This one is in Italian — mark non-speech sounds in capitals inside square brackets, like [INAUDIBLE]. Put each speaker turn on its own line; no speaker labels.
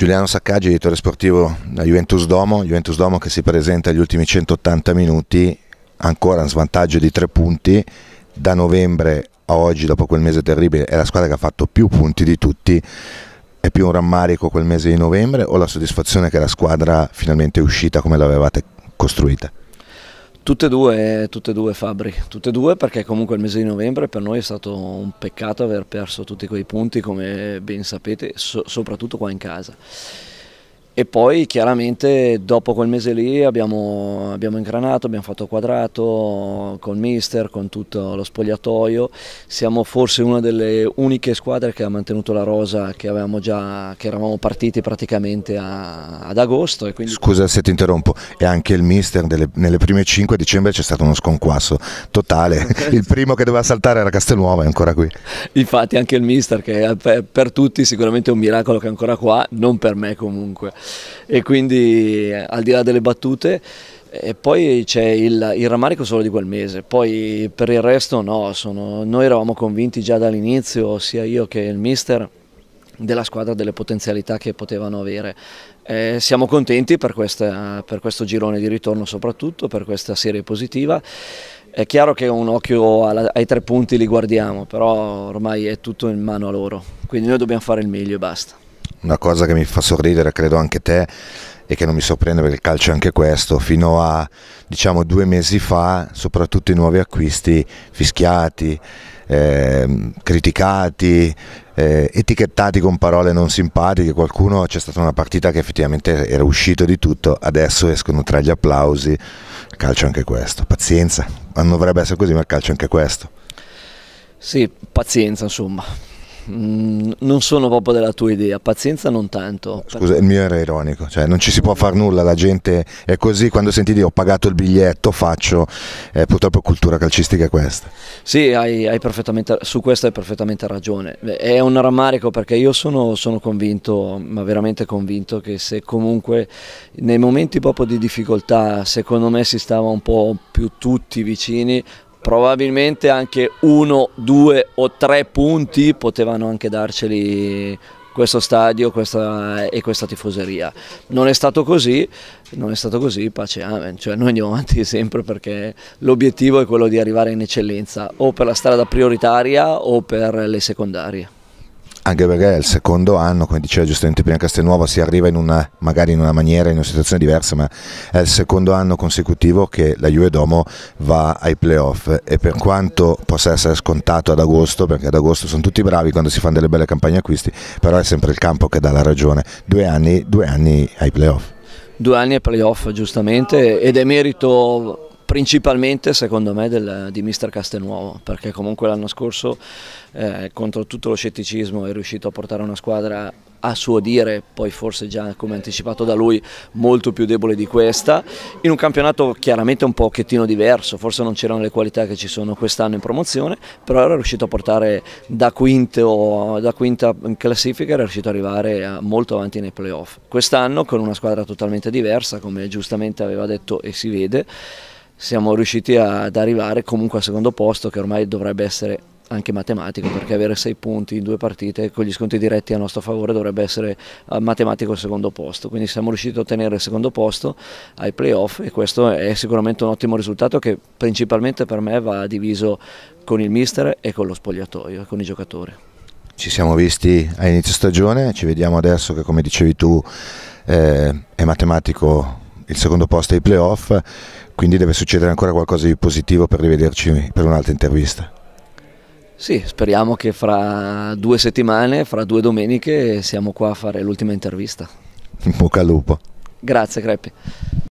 Giuliano Saccaggi, editore sportivo da Juventus Domo, Juventus Domo che si presenta agli ultimi 180 minuti ancora in svantaggio di tre punti, da novembre a oggi dopo quel mese terribile è la squadra che ha fatto più punti di tutti, è più un rammarico quel mese di novembre o la soddisfazione che la squadra finalmente è uscita come l'avevate costruita?
Tutte e, due, tutte e due Fabri, tutte e due perché comunque il mese di novembre per noi è stato un peccato aver perso tutti quei punti come ben sapete, so soprattutto qua in casa e poi chiaramente dopo quel mese lì abbiamo, abbiamo, ingranato, abbiamo fatto quadrato con mister, con tutto lo spogliatoio, siamo forse una delle uniche squadre che ha mantenuto la rosa che, già, che eravamo partiti praticamente a, ad agosto. Quindi... Scusa
se ti interrompo, e anche il mister delle, nelle prime 5 dicembre c'è stato uno sconquasso totale, [LAUGHS] il primo che doveva saltare era Castelnuovo è ancora qui.
Infatti anche il mister che per, per tutti sicuramente un miracolo che è ancora qua, non per me comunque e quindi al di là delle battute e poi c'è il, il, rammarico solo di quel mese, poi per il resto no, sono, noi eravamo convinti già dall'inizio, sia io che il mister, della squadra delle potenzialità che potevano avere. Eh, siamo contenti per, questa, per, questo girone di ritorno soprattutto, per questa serie positiva. È chiaro che un occhio alla, ai tre punti li guardiamo, però ormai è tutto in mano a loro, quindi noi dobbiamo fare il meglio e basta
una cosa che mi fa sorridere, credo anche te, e che non mi sorprende perché il calcio è anche questo, fino a diciamo due mesi fa, soprattutto i nuovi acquisti fischiati, eh, criticati, eh, etichettati con parole non simpatiche, qualcuno c'è stata una partita che effettivamente era uscito di tutto, adesso escono tra gli applausi, il calcio è anche questo, pazienza, non dovrebbe essere così ma il calcio è anche questo.
Sì, pazienza insomma. Mm, non sono proprio della tua idea, pazienza non tanto. Scusa, il
mio era ironico, cioè non ci si può fare nulla, la gente è così, quando senti di ho pagato il biglietto, faccio, eh, purtroppo cultura calcistica è questa.
Sì, hai, hai su questo hai perfettamente ragione, è un rammarico perché io sono, sono convinto, ma veramente convinto che se comunque nei momenti proprio di difficoltà, secondo me si stava un po' più tutti vicini, probabilmente anche uno, due o tre punti potevano anche darceli questo stadio questa, e questa tifoseria. Non è stato così, non è stato così, pace amen, cioè noi andiamo avanti [LAUGHS] sempre perché l'obiettivo è quello di arrivare in eccellenza o per la strada prioritaria o per le secondarie
anche perché è il secondo anno, come diceva giustamente prima Castelnuovo, si arriva in una, magari in una maniera, in una situazione diversa, ma è il secondo anno consecutivo che la Juve Domo va ai playoff e per quanto possa essere scontato ad agosto, perché ad agosto sono tutti bravi quando si fanno delle belle campagne acquisti, però è sempre il campo che dà la ragione, due anni, due anni ai playoff.
Due anni ai playoff giustamente ed è merito principalmente secondo me del, di mister Castelnuovo perché comunque l'anno scorso eh, contro tutto lo scetticismo è riuscito a portare una squadra a suo dire, poi forse già come anticipato da lui, molto più debole di questa, in un campionato chiaramente un pochettino diverso, forse non c'erano le qualità che ci sono quest'anno in promozione, però era riuscito a portare da, quinto, da quinta in classifica, era riuscito ad arrivare eh, molto avanti nei playoff. Quest'anno con una squadra totalmente diversa, come giustamente aveva detto e si vede, siamo riusciti ad arrivare comunque al secondo posto che ormai dovrebbe essere anche matematico perché avere sei punti in due partite con gli sconti diretti a nostro favore dovrebbe essere eh, matematico il secondo posto quindi siamo riusciti a ottenere il secondo posto ai playoff e questo è sicuramente un ottimo risultato che principalmente per me va diviso con il mister e con lo spogliatoio e con i giocatori
ci siamo visti a inizio stagione ci vediamo adesso che come dicevi tu eh, è matematico il secondo posto ai playoff, quindi deve succedere ancora qualcosa di positivo per rivederci per un'altra intervista.
Sì, speriamo che fra due settimane, fra due domeniche, siamo qua a fare l'ultima intervista.
Bocca al lupo.
Grazie, Creppi.